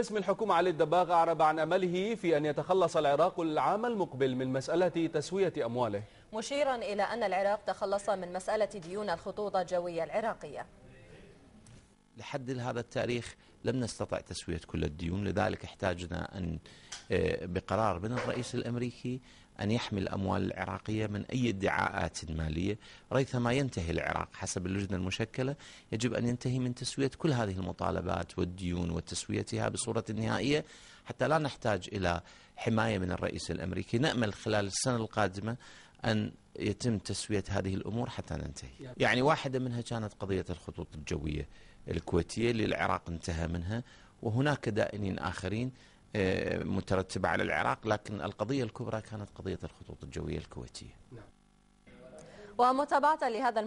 باسم الحكومة علي الدباغ أعرب عن أمله في أن يتخلص العراق العام المقبل من مسألة تسوية أمواله مشيرا إلى أن العراق تخلص من مسألة ديون الخطوط الجوية العراقية لحد هذا التاريخ لم نستطع تسوية كل الديون لذلك احتاجنا أن بقرار من الرئيس الامريكي ان يحمي الاموال العراقيه من اي ادعاءات ماليه، ريثما ينتهي العراق حسب اللجنه المشكله يجب ان ينتهي من تسويه كل هذه المطالبات والديون وتسويتها بصوره نهائيه حتى لا نحتاج الى حمايه من الرئيس الامريكي، نامل خلال السنه القادمه ان يتم تسويه هذه الامور حتى ننتهي. يعني واحده منها كانت قضيه الخطوط الجويه الكويتيه للعراق انتهى منها وهناك دائنين اخرين آه، مترتبة على العراق لكن القضية الكبرى كانت قضية الخطوط الجوية الكويتية نعم. ومتابعة لهذا